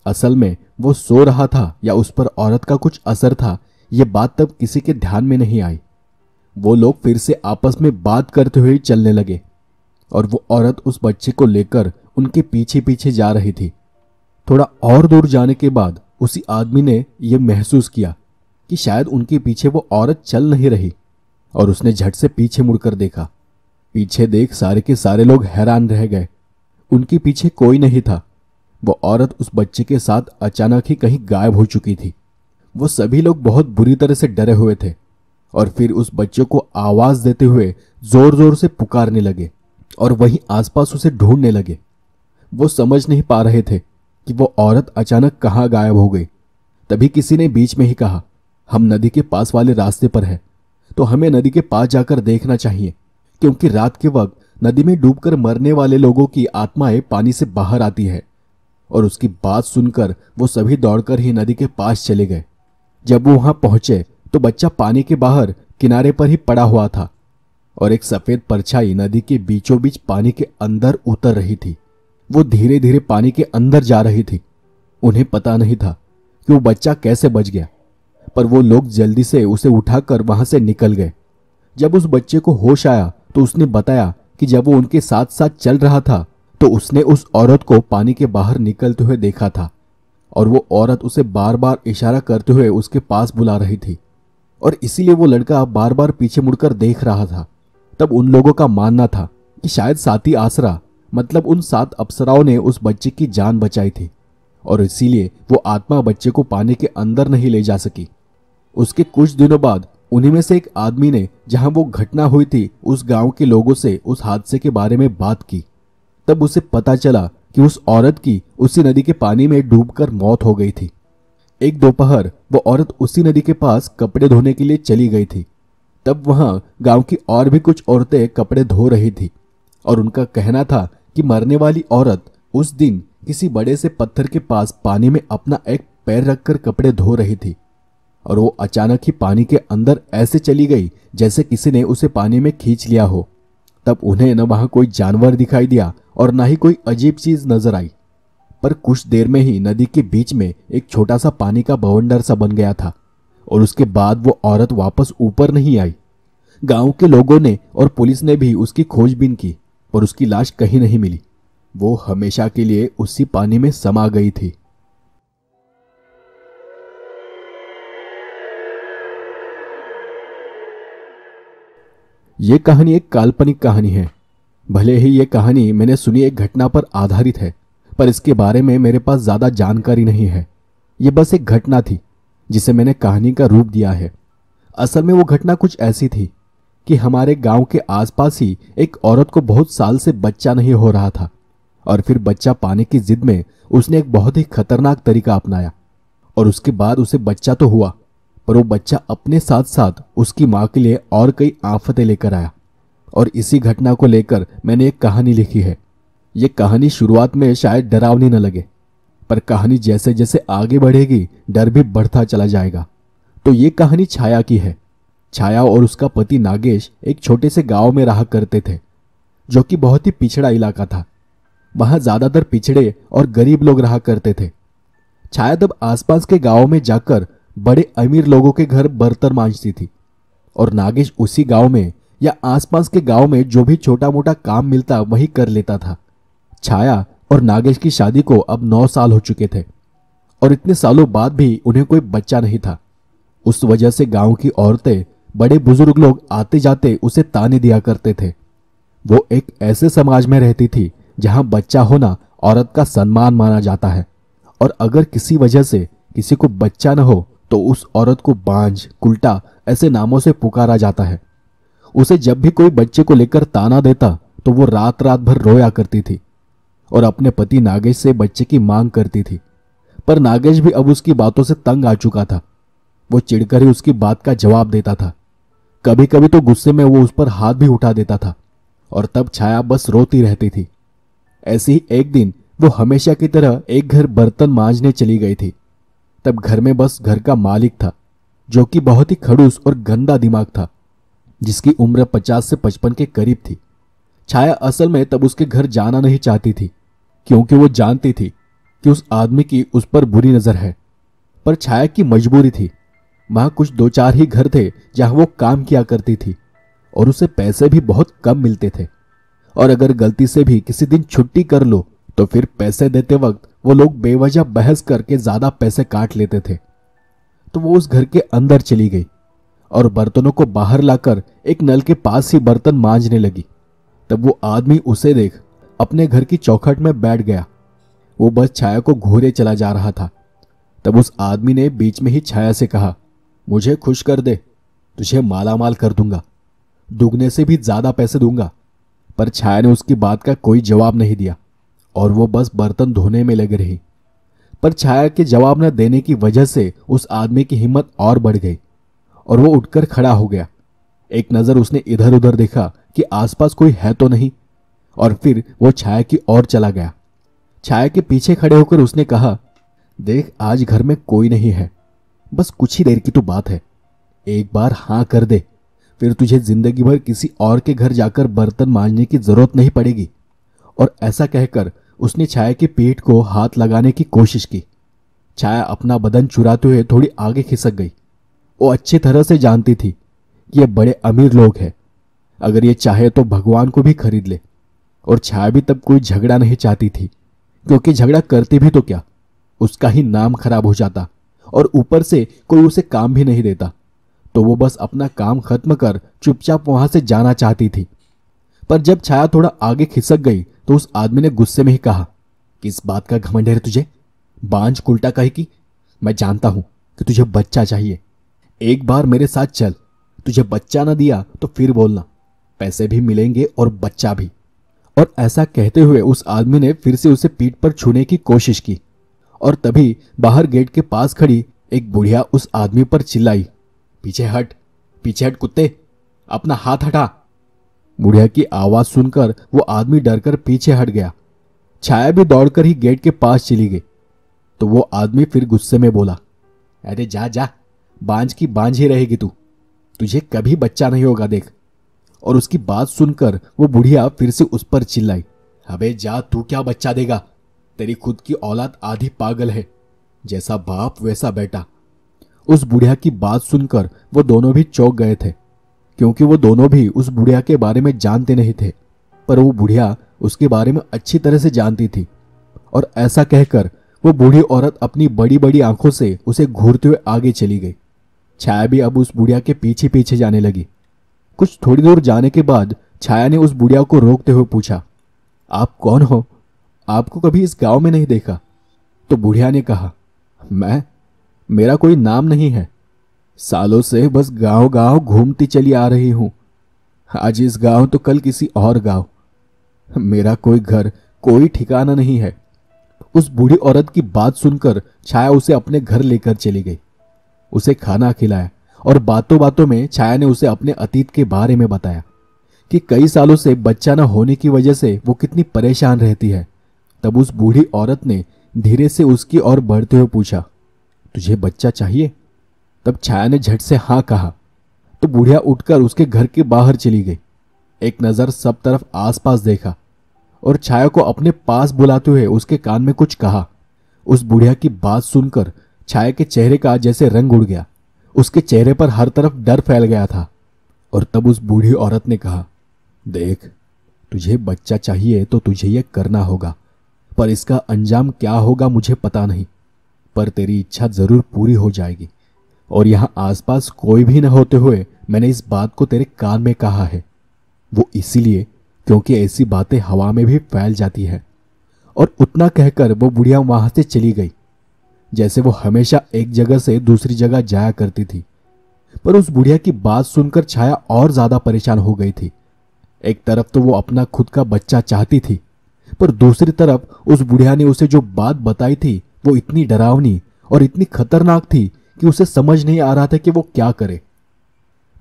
असल में वो सो रहा था या उस पर औरत का कुछ असर था ये बात तब किसी के ध्यान में नहीं आई वो लोग फिर से आपस में बात करते हुए चलने लगे और वो औरत उस बच्चे को लेकर उनके पीछे पीछे जा रही थी थोड़ा और दूर जाने के बाद उसी आदमी ने यह महसूस किया कि शायद उनके पीछे वो औरत चल नहीं रही और उसने झट से पीछे मुड़कर देखा पीछे देख सारे के सारे लोग हैरान रह गए उनके पीछे कोई नहीं था वो औरत उस बच्चे के साथ अचानक ही कहीं गायब हो चुकी थी वो सभी लोग बहुत बुरी तरह से डरे हुए थे और फिर उस बच्चे को आवाज देते हुए जोर जोर से पुकारने लगे और वहीं आसपास उसे ढूंढने लगे वो समझ नहीं पा रहे थे कि वो औरत अचानक कहाँ गायब हो गई तभी किसी ने बीच में ही कहा हम नदी के पास वाले रास्ते पर हैं तो हमें नदी के पास जाकर देखना चाहिए क्योंकि रात के वक्त नदी में डूबकर मरने वाले लोगों की आत्माएं पानी से बाहर आती है और उसकी बात सुनकर वो सभी दौड़कर ही नदी के पास चले गए जब वो वहां पहुंचे तो बच्चा पानी के बाहर किनारे पर ही पड़ा हुआ था और एक सफेद परछाई नदी के बीचों बीच पानी के अंदर उतर रही थी वो धीरे धीरे पानी के अंदर जा रही थी उन्हें पता नहीं था कि वो बच्चा कैसे बच गया पर वो लोग जल्दी से उसे उठाकर वहां से निकल गए जब उस बच्चे को होश आया तो उसने बताया कि जब वो उनके साथ साथ चल रहा था तो उसने उस औरत को पानी के बाहर निकलते हुए देखा था और वो औरत उसे बार बार इशारा करते हुए उसके पास बुला रही थी और इसीलिए वो लड़का बार बार पीछे मुड़कर देख रहा था तब उन लोगों का मानना था कि शायद साथी आसरा मतलब उन सात अप्सराओं ने उस बच्चे की जान बचाई थी और इसीलिए वो आत्मा बच्चे को पानी के अंदर नहीं ले जा सकी उसके कुछ दिनों बाद उन्हीं में से एक आदमी ने जहां वो घटना हुई थी उस गांव के लोगों से उस हादसे के बारे में बात की तब उसे पता चला कि उस औरत की उसी नदी के पानी में डूबकर मौत हो गई थी एक दोपहर वो औरत उसी नदी के पास कपड़े धोने के लिए चली गई थी तब वहां गांव की और भी कुछ औरतें कपड़े धो रही थी और उनका कहना था कि मरने वाली औरत उस दिन किसी बड़े से पत्थर के पास पानी में अपना एक पैर रखकर कपड़े धो रही थी और वो अचानक ही पानी के अंदर ऐसे चली गई जैसे किसी ने उसे पानी में खींच लिया हो तब उन्हें न वहां कोई जानवर दिखाई दिया और न ही कोई अजीब चीज नजर आई पर कुछ देर में ही नदी के बीच में एक छोटा सा पानी का बवंडर सा बन गया था और उसके बाद वो औरत वापस ऊपर नहीं आई गांव के लोगों ने और पुलिस ने भी उसकी खोजबीन की पर उसकी लाश कहीं नहीं मिली वो हमेशा के लिए उसी पानी में समा गई थी ये कहानी एक काल्पनिक कहानी है भले ही ये कहानी मैंने सुनी एक घटना पर आधारित है पर इसके बारे में मेरे पास ज़्यादा जानकारी नहीं है ये बस एक घटना थी जिसे मैंने कहानी का रूप दिया है असल में वो घटना कुछ ऐसी थी कि हमारे गांव के आसपास ही एक औरत को बहुत साल से बच्चा नहीं हो रहा था और फिर बच्चा पाने की जिद में उसने एक बहुत ही खतरनाक तरीका अपनाया और उसके बाद उसे बच्चा तो हुआ और वो बच्चा अपने साथ साथ उसकी माँ के लिए और कई आफतें लेकर आया और इसी घटना को लेकर मैंने एक कहानी लिखी है ये कहानी शुरुआत में शायद डरावनी न लगे पर कहानी जैसे जैसे आगे बढ़ेगी डर भी बढ़ता चला जाएगा तो ये कहानी छाया की है छाया और उसका पति नागेश एक छोटे से गांव में रहा करते थे जो कि बहुत ही पिछड़ा इलाका था वहां ज़्यादातर पिछड़े और गरीब लोग रहा करते थे छाया तब आसपास के गांव में जाकर बड़े अमीर लोगों के घर बर्तन मांझती थी और नागेश उसी गांव में या आसपास के गांव में जो भी छोटा मोटा काम मिलता वही कर लेता था छाया और नागेश की शादी को अब नौ साल हो चुके थे और इतने सालों बाद भी उन्हें कोई बच्चा नहीं था उस वजह से गांव की औरतें बड़े बुजुर्ग लोग आते जाते उसे ताने दिया करते थे वो एक ऐसे समाज में रहती थी जहां बच्चा होना औरत का सम्मान माना जाता है और अगर किसी वजह से किसी को बच्चा न हो तो उस औरत को बांझ कुल्टा ऐसे नामों से पुकारा जाता है उसे जब भी कोई बच्चे को लेकर ताना देता तो वो रात रात भर रोया करती थी और अपने पति नागेश से बच्चे की मांग करती थी पर नागेश भी अब उसकी बातों से तंग आ चुका था वो चिड़कर ही उसकी बात का जवाब देता था कभी कभी तो गुस्से में वो उस पर हाथ भी उठा देता था और तब छाया बस रोती रहती थी ऐसी ही एक दिन वो हमेशा की तरह एक घर बर्तन मांझने चली गई थी तब घर में बस घर का मालिक था जो कि बहुत ही खड़ूस और गंदा दिमाग था जिसकी उम्र पचास से पचपन के करीब थी छाया असल में तब उसके घर जाना नहीं चाहती थी क्योंकि वो जानती थी कि उस आदमी की उस पर बुरी नज़र है पर छाया की मजबूरी थी वहां कुछ दो चार ही घर थे जहां वो काम किया करती थी और उसे पैसे भी बहुत कम मिलते थे और अगर गलती से भी किसी दिन छुट्टी कर लो तो फिर पैसे देते वक्त वो लोग बेवजह बहस करके ज़्यादा पैसे काट लेते थे तो वो उस घर के अंदर चली गई और बर्तनों को बाहर लाकर एक नल के पास ही बर्तन मांझने लगी तब वो आदमी उसे देख अपने घर की चौखट में बैठ गया वो बस छाया को घूरे चला जा रहा था तब उस आदमी ने बीच में ही छाया से कहा मुझे खुश कर दे तुझे माला माल कर दूंगा दुगने से भी ज्यादा पैसे दूंगा पर छाया ने उसकी बात का कोई जवाब नहीं दिया और वो बस बर्तन धोने में लग रही पर छाया के जवाब न देने की वजह से उस आदमी की हिम्मत और बढ़ गई और वो उठकर खड़ा हो गया एक नज़र उसने इधर उधर देखा कि आसपास कोई है तो नहीं और फिर वो छाया की ओर चला गया छाया के पीछे खड़े होकर उसने कहा देख आज घर में कोई नहीं है बस कुछ ही देर की तो बात है एक बार हां कर दे फिर तुझे जिंदगी भर किसी और के घर जाकर बर्तन मांजने की जरूरत नहीं पड़ेगी और ऐसा कहकर उसने छाया के पेट को हाथ लगाने की कोशिश की छाया अपना बदन चुराते हुए थोड़ी आगे खिसक गई वो अच्छी तरह से जानती थी कि ये बड़े अमीर लोग हैं अगर ये चाहे तो भगवान को भी खरीद ले और छाया भी तब कोई झगड़ा नहीं चाहती थी क्योंकि झगड़ा करती भी तो क्या उसका ही नाम खराब हो जाता और ऊपर से कोई उसे काम भी नहीं देता तो वो बस अपना काम खत्म कर चुपचाप वहां से जाना चाहती थी पर जब छाया थोड़ा आगे खिसक गई तो उस आदमी ने गुस्से में ही कहा किस बात का घमंड है तुझे बांझ उल्टा कहे कि मैं जानता हूं कि तुझे बच्चा चाहिए एक बार मेरे साथ चल तुझे बच्चा ना दिया तो फिर बोलना पैसे भी मिलेंगे और बच्चा भी और ऐसा कहते हुए उस आदमी ने फिर से उसे पीठ पर छूने की कोशिश की और तभी बाहर गेट के पास खड़ी एक बुढ़िया उस आदमी पर चिल्लाई पीछे हट पीछे हट कुत्ते अपना हाथ हटा बुढ़िया की आवाज सुनकर वो आदमी डरकर पीछे हट गया छाया भी दौड़कर ही गेट के पास चली गई तो वो आदमी फिर गुस्से में बोला अरे जा जा बांझ की बांझ ही रहेगी तू तुझे कभी बच्चा नहीं होगा देख और उसकी बात सुनकर वो बुढ़िया फिर से उस पर चिल्लाई अबे जा तू क्या बच्चा देगा तेरी खुद की औलाद आधी पागल है जैसा बाप वैसा बेटा उस बुढ़िया की बात सुनकर वो दोनों भी चौक गए थे क्योंकि वो दोनों भी उस बुढ़िया के बारे में जानते नहीं थे पर वो बुढ़िया उसके बारे में अच्छी तरह से जानती थी और ऐसा कहकर वो बूढ़ी औरत अपनी बड़ी बड़ी आंखों से उसे घूरते हुए आगे चली गई छाया भी अब उस बुढ़िया के पीछे पीछे जाने लगी कुछ थोड़ी दूर जाने के बाद छाया ने उस बुढ़िया को रोकते हुए पूछा आप कौन हो आपको कभी इस गांव में नहीं देखा तो बुढ़िया ने कहा मैं मेरा कोई नाम नहीं है सालों से बस गांव गांव घूमती चली आ रही हूं आज इस गांव तो कल किसी और गांव मेरा कोई घर कोई ठिकाना नहीं है उस बूढ़ी औरत की बात सुनकर छाया उसे अपने घर लेकर चली गई उसे खाना खिलाया और बातों बातों में छाया ने उसे अपने अतीत के बारे में बताया कि कई सालों से बच्चा न होने की वजह से वो कितनी परेशान रहती है तब उस बूढ़ी औरत ने धीरे से उसकी ओर बढ़ते हुए पूछा तुझे बच्चा चाहिए तब छाया ने झट से हाँ कहा तो बुढ़िया उठकर उसके घर के बाहर चली गई एक नज़र सब तरफ आसपास देखा और छाया को अपने पास बुलाते हुए उसके कान में कुछ कहा उस बुढ़िया की बात सुनकर छाया के चेहरे का जैसे रंग उड़ गया उसके चेहरे पर हर तरफ डर फैल गया था और तब उस बूढ़ी औरत ने कहा देख तुझे बच्चा चाहिए तो तुझे यह करना होगा पर इसका अंजाम क्या होगा मुझे पता नहीं पर तेरी इच्छा जरूर पूरी हो जाएगी और यहाँ आसपास कोई भी न होते हुए मैंने इस बात को तेरे कान में कहा है वो इसीलिए क्योंकि ऐसी बातें हवा में भी फैल जाती है और उतना कहकर वो बुढ़िया वहां से चली गई जैसे वो हमेशा एक जगह से दूसरी जगह जाया करती थी पर उस बुढ़िया की बात सुनकर छाया और ज़्यादा परेशान हो गई थी एक तरफ तो वो अपना खुद का बच्चा चाहती थी पर दूसरी तरफ उस बुढ़िया ने उसे जो बात बताई थी वो इतनी डरावनी और इतनी खतरनाक थी कि उसे समझ नहीं आ रहा था कि वो क्या करे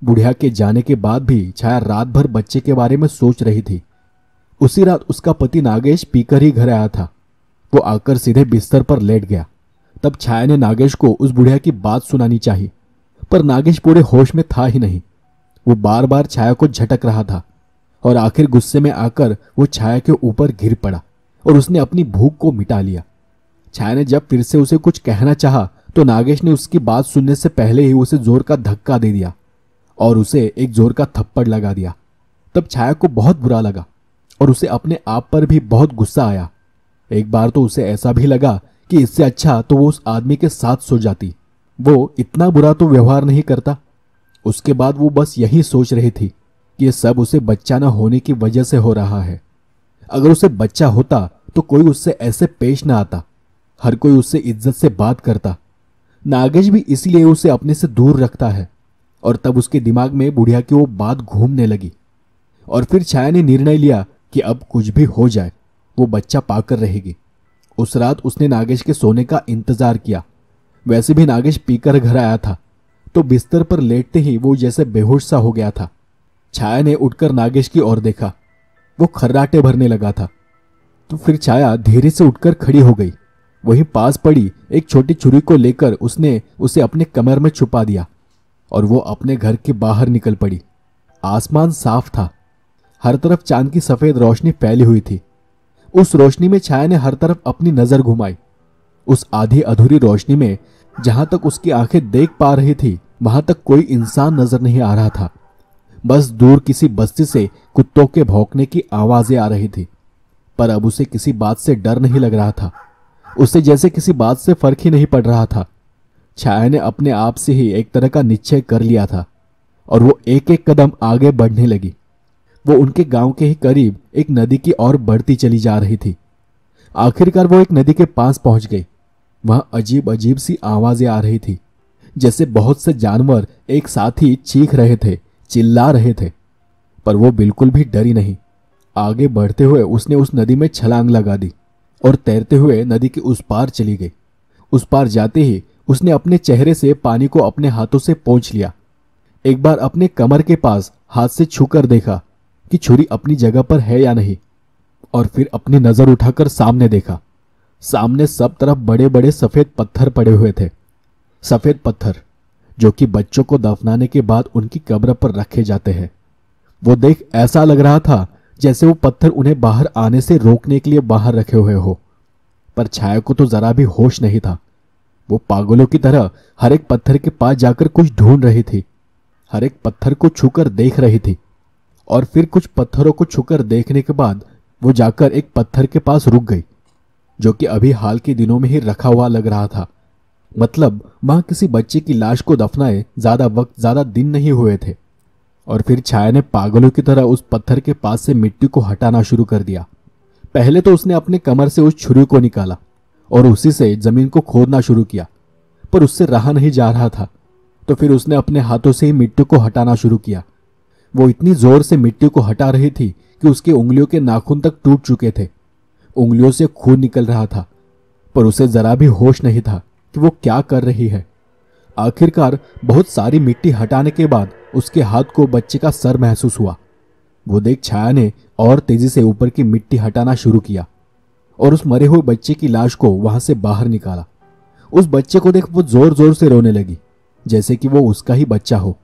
बुढ़िया के जाने के बाद भी छाया रात भर बच्चे के बारे में सोच रही थी उसी रात उसका पति नागेश पीकर ही घर आया था वो आकर सीधे बिस्तर पर लेट गया तब छाया ने नागेश को उस बुढ़िया की बात सुनानी चाहिए पर नागेश पूरे होश में था ही नहीं वो बार बार छाया को झटक रहा था और आखिर गुस्से में आकर वो छाया के ऊपर गिर पड़ा और उसने अपनी भूख को मिटा लिया छाया ने जब फिर से उसे कुछ कहना चाहा तो नागेश ने उसकी बात सुनने से पहले ही उसे जोर का धक्का दे दिया और उसे एक जोर का थप्पड़ लगा दिया तब छाया को बहुत बुरा लगा और उसे अपने आप पर भी बहुत गुस्सा आया एक बार तो उसे ऐसा भी लगा कि इससे अच्छा तो वो उस आदमी के साथ सो जाती वो इतना बुरा तो व्यवहार नहीं करता उसके बाद वो बस यही सोच रही थी कि ये सब उसे बच्चा ना होने की वजह से हो रहा है अगर उसे बच्चा होता तो कोई उससे ऐसे पेश ना आता हर कोई उससे इज्जत से बात करता नागेश भी इसलिए उसे अपने से दूर रखता है और तब उसके दिमाग में बुढ़िया की वो बात घूमने लगी और फिर छाया ने निर्णय लिया कि अब कुछ भी हो जाए वो बच्चा पाकर रहेगी उस रात उसने नागेश के सोने का इंतजार किया वैसे भी नागेश पीकर घर आया था तो बिस्तर पर लेटते ही वो जैसे बेहोश सा हो गया था छाया ने उठकर नागेश की ओर देखा वो खर्राटे भरने लगा था तो फिर छाया धीरे से उठकर खड़ी हो गई वहीं पास पड़ी एक छोटी छुरी को लेकर उसने उसे अपने कमर में छुपा दिया और वो अपने घर के बाहर निकल पड़ी आसमान साफ था हर तरफ चांद की सफेद रोशनी फैली हुई थी उस रोशनी में छाया ने हर तरफ अपनी नजर घुमाई उस आधी अधूरी रोशनी में जहां तक उसकी आंखें देख पा रही थी वहां तक कोई इंसान नजर नहीं आ रहा था बस दूर किसी बस्ती से कुत्तों के भौंकने की आवाजें आ रही थी पर अब उसे किसी बात से डर नहीं लग रहा था उससे जैसे किसी बात से फर्क ही नहीं पड़ रहा था छाया ने अपने आप से ही एक तरह का निश्चय कर लिया था और वो एक एक कदम आगे बढ़ने लगी वो उनके गांव के ही करीब एक नदी की ओर बढ़ती चली जा रही थी आखिरकार वो एक नदी के पास पहुंच गई वहां अजीब अजीब सी आवाजें आ रही थी जैसे बहुत से जानवर एक साथ ही चीख रहे थे चिल्ला रहे थे पर वो बिल्कुल भी डरी नहीं आगे बढ़ते हुए उसने उस नदी में छलांग लगा दी और तैरते हुए नदी के उस पार चली गई उस पार जाते ही उसने अपने चेहरे से पानी को अपने हाथों से पहुंच लिया एक बार अपने कमर के पास हाथ से छूकर देखा कि छुरी अपनी जगह पर है या नहीं और फिर अपनी नजर उठाकर सामने देखा सामने सब तरफ बड़े बड़े सफेद पत्थर पड़े हुए थे सफेद पत्थर जो कि बच्चों को दफनाने के बाद उनकी कब्र पर रखे जाते हैं वो देख ऐसा लग रहा था जैसे वो पत्थर उन्हें बाहर आने से रोकने के लिए बाहर रखे हुए हो पर छाया को तो जरा भी होश नहीं था वो पागलों की तरह हर एक पत्थर के पास जाकर कुछ ढूंढ रही थी हर एक पत्थर को छूकर देख रही थी और फिर कुछ पत्थरों को छूकर देखने के बाद वो जाकर एक पत्थर के पास रुक गई जो कि अभी हाल के दिनों में ही रखा हुआ लग रहा था मतलब वहां किसी बच्चे की लाश को दफनाए ज्यादा वक्त ज्यादा दिन नहीं हुए थे और फिर छाया ने पागलों की तरह उस पत्थर के पास से मिट्टी को हटाना शुरू कर दिया पहले तो उसने अपने कमर से उस छुरी को निकाला और उसी से जमीन को खोदना शुरू किया पर उससे रहा नहीं जा रहा था तो फिर उसने अपने हाथों से ही मिट्टी को हटाना शुरू किया वो इतनी जोर से मिट्टी को हटा रही थी कि उसकी उंगलियों के नाखून तक टूट चुके थे उंगलियों से खून निकल रहा था पर उसे जरा भी होश नहीं था कि वो क्या कर रही है आखिरकार बहुत सारी मिट्टी हटाने के बाद उसके हाथ को बच्चे का सर महसूस हुआ वो देख छाया ने और तेजी से ऊपर की मिट्टी हटाना शुरू किया और उस मरे हुए बच्चे की लाश को वहां से बाहर निकाला उस बच्चे को देख वो जोर जोर से रोने लगी जैसे कि वो उसका ही बच्चा हो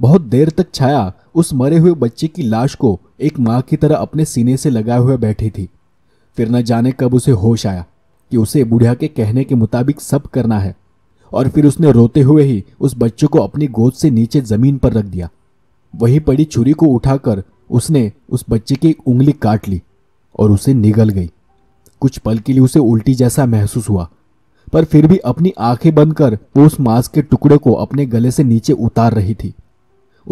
बहुत देर तक छाया उस मरे हुए बच्चे की लाश को एक माँ की तरह अपने सीने से लगाए हुए बैठी थी फिर न जाने कब उसे होश आया कि उसे बुढ़िया के कहने के मुताबिक सब करना है और फिर उसने रोते हुए ही उस बच्चे को अपनी गोद से नीचे जमीन पर रख दिया वही पड़ी छुरी को उठाकर उसने उस बच्चे की उंगली काट ली और उसे निगल गई कुछ पल के लिए उसे उल्टी जैसा महसूस हुआ पर फिर भी अपनी आंखें बंद कर वो उस मांस के टुकड़े को अपने गले से नीचे उतार रही थी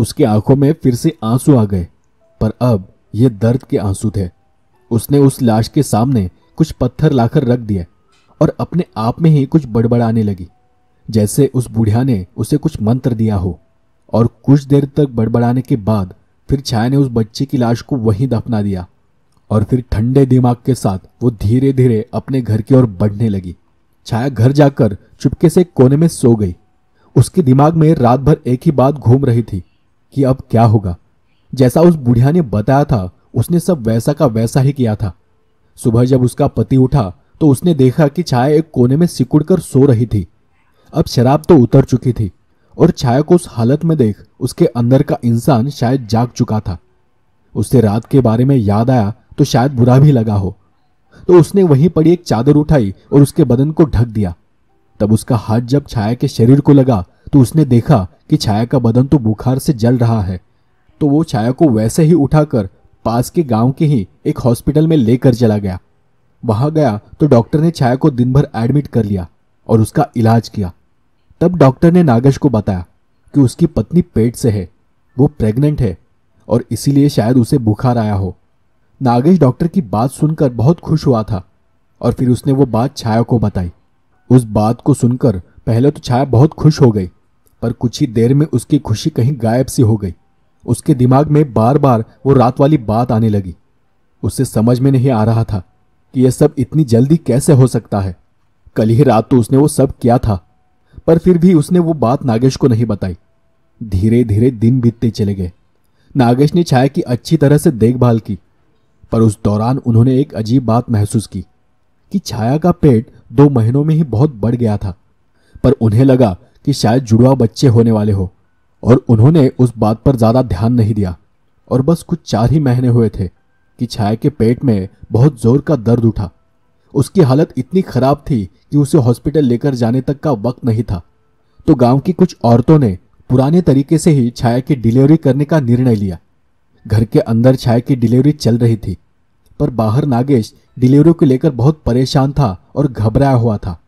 उसकी आंखों में फिर से आंसू आ गए पर अब ये दर्द के आंसू थे उसने उस लाश के सामने कुछ पत्थर लाकर रख दिया और अपने आप में ही कुछ बड़बड़ाने लगी जैसे उस बुढ़िया ने उसे कुछ मंत्र दिया हो और कुछ देर तक बड़बड़ाने के बाद फिर छाया ने उस बच्चे की लाश को वहीं दफना दिया और फिर ठंडे दिमाग के साथ वो धीरे धीरे अपने घर की ओर बढ़ने लगी छाया घर जाकर चुपके से कोने में सो गई उसके दिमाग में रात भर एक ही बात घूम रही थी कि अब क्या होगा जैसा उस बुढ़िया ने बताया था उसने सब वैसा का वैसा ही किया था सुबह जब उसका पति उठा तो उसने देखा कि छाया एक कोने में सिकुड़ कर सो रही थी अब शराब तो उतर चुकी थी और छाया को उस हालत में देख उसके अंदर का इंसान शायद जाग चुका था उससे रात के बारे में याद आया तो शायद बुरा भी लगा हो तो उसने वहीं पड़ी एक चादर उठाई और उसके बदन को ढक दिया तब उसका हाथ जब छाया के शरीर को लगा तो उसने देखा कि छाया का बदन तो बुखार से जल रहा है तो वो छाया को वैसे ही उठाकर पास के गांव के ही एक हॉस्पिटल में लेकर चला गया वहां गया तो डॉक्टर ने छाया को दिन भर एडमिट कर लिया और उसका इलाज किया तब डॉक्टर ने नागेश को बताया कि उसकी पत्नी पेट से है वो प्रेग्नेंट है और इसीलिए शायद उसे बुखार आया हो नागेश डॉक्टर की बात सुनकर बहुत खुश हुआ था और फिर उसने वो बात छाया को बताई उस बात को सुनकर पहले तो छाया बहुत खुश हो गई पर कुछ ही देर में उसकी खुशी कहीं गायब सी हो गई उसके दिमाग में बार बार वो रात वाली बात आने लगी उसे समझ में नहीं आ रहा था कि यह सब इतनी जल्दी कैसे हो सकता है कल ही रात तो उसने वो सब किया था पर फिर भी उसने वो बात नागेश को नहीं बताई धीरे धीरे दिन बीतते चले गए नागेश ने छाया की अच्छी तरह से देखभाल की पर उस दौरान उन्होंने एक अजीब बात महसूस की कि छाया का पेट दो महीनों में ही बहुत बढ़ गया था पर उन्हें लगा कि शायद जुड़वा बच्चे होने वाले हो और उन्होंने उस बात पर ज़्यादा ध्यान नहीं दिया और बस कुछ चार ही महीने हुए थे कि छाया के पेट में बहुत जोर का दर्द उठा उसकी हालत इतनी खराब थी कि उसे हॉस्पिटल लेकर जाने तक का वक्त नहीं था तो गांव की कुछ औरतों ने पुराने तरीके से ही छाया की डिलीवरी करने का निर्णय लिया घर के अंदर छाया की डिलीवरी चल रही थी पर बाहर नागेश डिलीवरी को लेकर बहुत परेशान था और घबराया हुआ था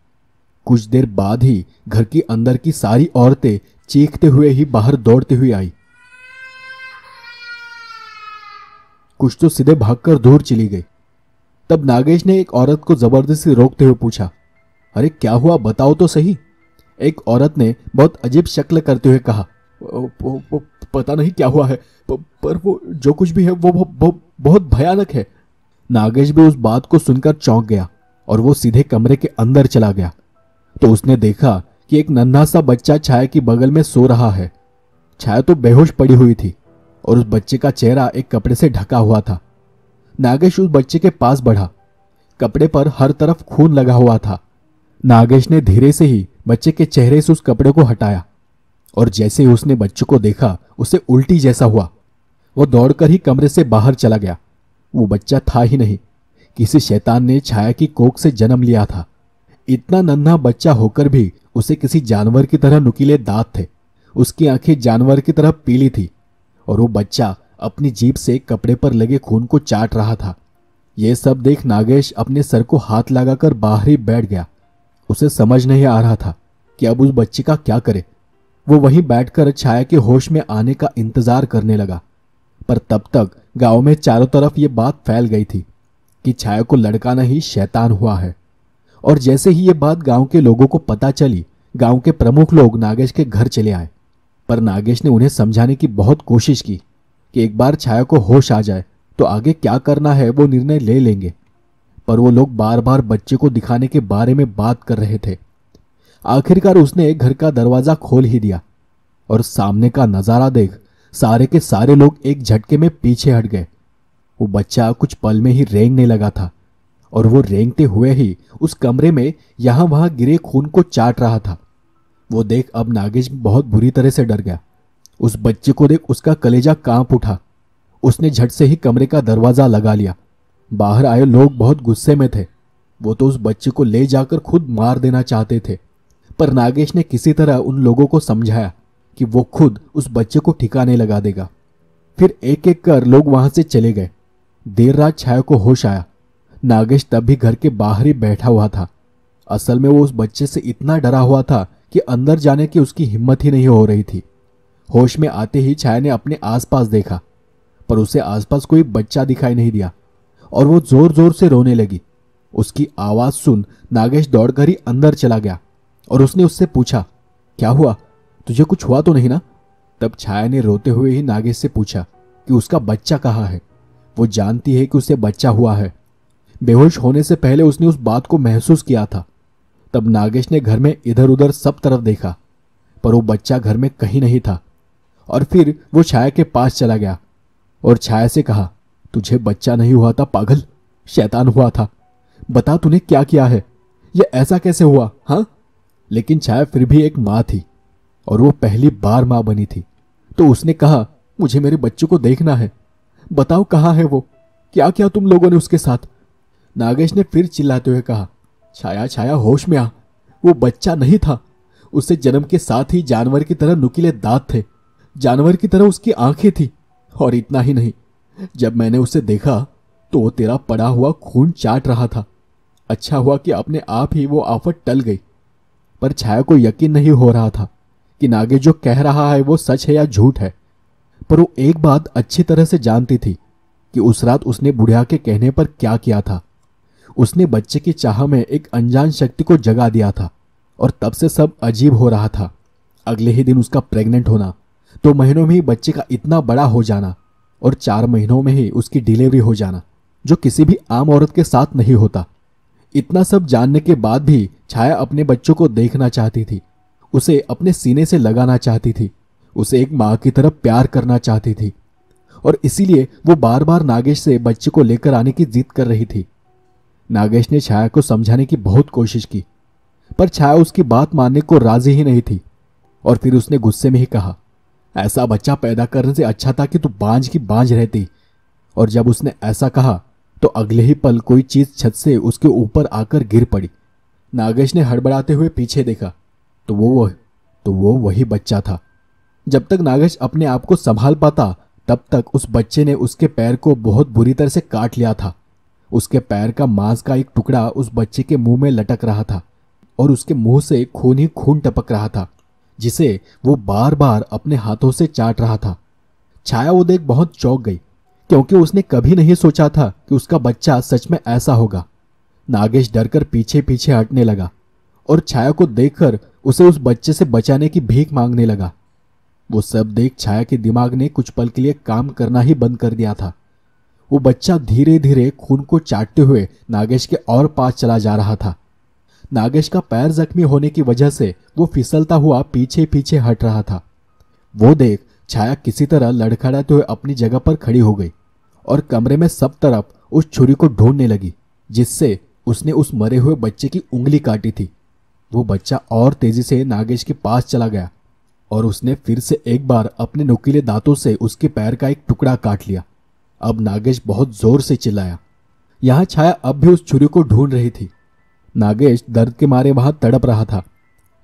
कुछ देर बाद ही घर के अंदर की सारी औरतें चीखते हुए ही बाहर दौड़ती हुई आई कुछ तो सीधे भागकर दूर चली गई तब नागेश ने एक औरत को जबरदस्ती रोकते हुए पूछा अरे क्या हुआ बताओ तो सही एक औरत ने बहुत अजीब शक्ल करते हुए कहा पता नहीं क्या हुआ है पर वो जो कुछ भी है वो बहुत भयानक है नागेश भी उस बात को सुनकर चौंक गया और वो सीधे कमरे के अंदर चला गया तो उसने देखा कि एक नन्हा सा बच्चा छाया की बगल में सो रहा है छाया तो बेहोश पड़ी हुई थी और उस बच्चे का चेहरा एक कपड़े से ढका हुआ था नागेश उस बच्चे के पास बढ़ा कपड़े पर हर तरफ खून लगा हुआ था नागेश ने धीरे से ही बच्चे के चेहरे से उस कपड़े को हटाया और जैसे ही उसने बच्चे को देखा उसे उल्टी जैसा हुआ वो दौड़कर ही कमरे से बाहर चला गया वो बच्चा था ही नहीं किसी शैतान ने छाया की कोख से जन्म लिया था इतना नन्हा बच्चा होकर भी उसे किसी जानवर की तरह नुकीले दांत थे उसकी आंखें जानवर की तरह पीली थी और वो बच्चा अपनी जीप से कपड़े पर लगे खून को चाट रहा था यह सब देख नागेश अपने सर को हाथ लगाकर बाहर ही बैठ गया उसे समझ नहीं आ रहा था कि अब उस बच्चे का क्या करे वो वहीं बैठकर छाया के होश में आने का इंतजार करने लगा पर तब तक गांव में चारों तरफ ये बात फैल गई थी कि छाया को लड़काना ही शैतान हुआ है और जैसे ही ये बात गांव के लोगों को पता चली गांव के प्रमुख लोग नागेश के घर चले आए पर नागेश ने उन्हें समझाने की बहुत कोशिश की कि एक बार छाया को होश आ जाए तो आगे क्या करना है वो निर्णय ले लेंगे पर वो लोग बार बार बच्चे को दिखाने के बारे में बात कर रहे थे आखिरकार उसने घर का दरवाजा खोल ही दिया और सामने का नज़ारा देख सारे के सारे लोग एक झटके में पीछे हट गए वो बच्चा कुछ पल में ही रेंगने लगा था और वो रेंगते हुए ही उस कमरे में यहां वहां गिरे खून को चाट रहा था वो देख अब नागेश बहुत बुरी तरह से डर गया उस बच्चे को देख उसका कलेजा कांप उठा उसने झट से ही कमरे का दरवाज़ा लगा लिया बाहर आए लोग बहुत गुस्से में थे वो तो उस बच्चे को ले जाकर खुद मार देना चाहते थे पर नागेश ने किसी तरह उन लोगों को समझाया कि वो खुद उस बच्चे को ठिकाने लगा देगा फिर एक एक कर लोग वहां से चले गए देर रात छाया को होश आया नागेश तब भी घर के बाहर ही बैठा हुआ था असल में वो उस बच्चे से इतना डरा हुआ था कि अंदर जाने की उसकी हिम्मत ही नहीं हो रही थी होश में आते ही छाया ने अपने आसपास देखा पर उसे आसपास कोई बच्चा दिखाई नहीं दिया और वो जोर जोर से रोने लगी उसकी आवाज सुन नागेश दौड़कर ही अंदर चला गया और उसने उससे पूछा क्या हुआ तुझे कुछ हुआ तो नहीं ना तब छाया ने रोते हुए ही नागेश से पूछा कि उसका बच्चा कहाँ है वो जानती है कि उसे बच्चा हुआ है बेहोश होने से पहले उसने उस बात को महसूस किया था तब नागेश ने घर में इधर उधर सब तरफ देखा पर वो बच्चा घर में कहीं नहीं था और फिर वो छाया के पास चला गया और छाया से कहा तुझे बच्चा नहीं हुआ था पागल शैतान हुआ था बता तूने क्या किया है यह ऐसा कैसे हुआ हाँ लेकिन छाया फिर भी एक माँ थी और वो पहली बार माँ बनी थी तो उसने कहा मुझे मेरे बच्चों को देखना है बताओ कहाँ है वो क्या क्या तुम लोगों ने उसके साथ नागेश ने फिर चिल्लाते हुए कहा छाया छाया होश में आ वो बच्चा नहीं था उससे जन्म के साथ ही जानवर की तरह नुकीले दांत थे जानवर की तरह उसकी आंखें थी और इतना ही नहीं जब मैंने उसे देखा तो वो तेरा पड़ा हुआ खून चाट रहा था अच्छा हुआ कि अपने आप ही वो आफत टल गई पर छाया को यकीन नहीं हो रहा था कि नागे जो कह रहा है वो सच है या झूठ है पर वो एक बात अच्छी तरह से जानती थी कि उस रात उसने बुढ़िया के कहने पर क्या किया था उसने बच्चे की चाह में एक अनजान शक्ति को जगा दिया था और तब से सब अजीब हो रहा था अगले ही दिन उसका प्रेग्नेंट होना दो महीनों में ही बच्चे का इतना बड़ा हो जाना और चार महीनों में ही उसकी डिलीवरी हो जाना जो किसी भी आम औरत के साथ नहीं होता इतना सब जानने के बाद भी छाया अपने बच्चों को देखना चाहती थी उसे अपने सीने से लगाना चाहती थी उसे एक माँ की तरफ प्यार करना चाहती थी और इसीलिए वो बार बार नागेश से बच्चे को लेकर आने की जिद कर रही थी नागेश ने छाया को समझाने की बहुत कोशिश की पर छाया उसकी बात मानने को राजी ही नहीं थी और फिर उसने गुस्से में ही कहा ऐसा बच्चा पैदा करने से अच्छा था कि तू बांझ की बांझ रहती और जब उसने ऐसा कहा तो अगले ही पल कोई चीज छत से उसके ऊपर आकर गिर पड़ी नागेश ने हड़बड़ाते हुए पीछे देखा तो वो वह तो वो वही बच्चा था जब तक नागेश अपने आप को संभाल पाता तब तक उस बच्चे ने उसके पैर को बहुत बुरी तरह से काट लिया था उसके पैर का मांस का एक टुकड़ा उस बच्चे के मुंह में लटक रहा था और उसके मुंह से खून ही खून टपक रहा था जिसे वो बार बार अपने हाथों से चाट रहा था छाया वो देख बहुत चौक गई क्योंकि उसने कभी नहीं सोचा था कि उसका बच्चा सच में ऐसा होगा नागेश डरकर पीछे पीछे हटने लगा और छाया को देखकर उसे उस बच्चे से बचाने की भीख मांगने लगा वो सब देख छाया के दिमाग ने कुछ पल के लिए काम करना ही बंद कर दिया था वो बच्चा धीरे धीरे खून को चाटते हुए नागेश के और पास चला जा रहा था नागेश का पैर जख्मी होने की वजह से वो फिसलता हुआ पीछे पीछे हट रहा था वो देख छाया किसी तरह लड़खड़ाते हुए अपनी जगह पर खड़ी हो गई और कमरे में सब तरफ उस छुरी को ढूंढने लगी जिससे उसने उस मरे हुए बच्चे की उंगली काटी थी वो बच्चा और तेजी से नागेश के पास चला गया और उसने फिर से एक बार अपने नुकीले दांतों से उसके पैर का एक टुकड़ा काट लिया अब नागेश बहुत जोर से चिल्लाया यहां छाया अब भी उस छुरी को ढूंढ रही थी नागेश दर्द के मारे वहां तड़प रहा था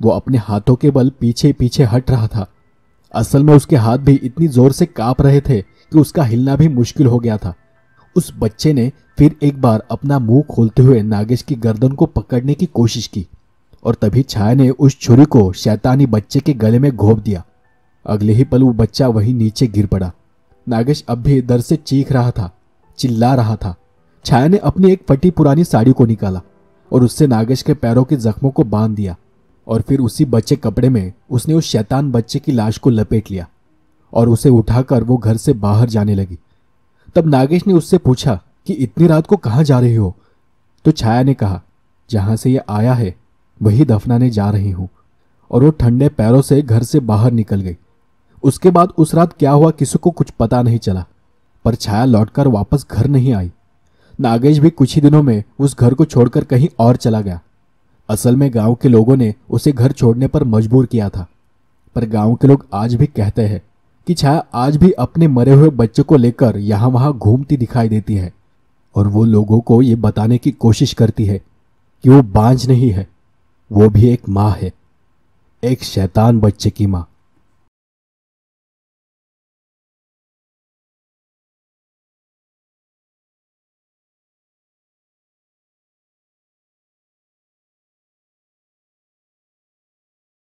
वो अपने हाथों के बल पीछे पीछे हट रहा था असल में उसके हाथ भी इतनी जोर से कांप रहे थे कि उसका हिलना भी मुश्किल हो गया था उस बच्चे ने फिर एक बार अपना मुंह खोलते हुए नागेश की गर्दन को पकड़ने की कोशिश की और तभी छाया ने उस छुरी को शैतानी बच्चे के गले में घोप दिया अगले ही पल वो बच्चा वहीं नीचे गिर पड़ा नागेश अब भी दर्द से चीख रहा था चिल्ला रहा था छाया ने अपनी एक फटी पुरानी साड़ी को निकाला और उससे नागेश के पैरों के जख्मों को बांध दिया और फिर उसी बच्चे कपड़े में उसने उस शैतान बच्चे की लाश को लपेट लिया और उसे उठाकर वो घर से बाहर जाने लगी तब नागेश ने उससे पूछा कि इतनी रात को कहाँ जा रही हो तो छाया ने कहा जहां से ये आया है वही दफनाने जा रही हूं और वो ठंडे पैरों से घर से बाहर निकल गई उसके बाद उस रात क्या हुआ किसी को कुछ पता नहीं चला पर छाया लौटकर वापस घर नहीं आई नागेश भी कुछ ही दिनों में उस घर को छोड़कर कहीं और चला गया असल में गांव के लोगों ने उसे घर छोड़ने पर मजबूर किया था पर गांव के लोग आज भी कहते हैं कि छाया आज भी अपने मरे हुए बच्चे को लेकर यहां वहां घूमती दिखाई देती है और वो लोगों को ये बताने की कोशिश करती है कि वो बांझ नहीं है वो भी एक माँ है एक शैतान बच्चे की माँ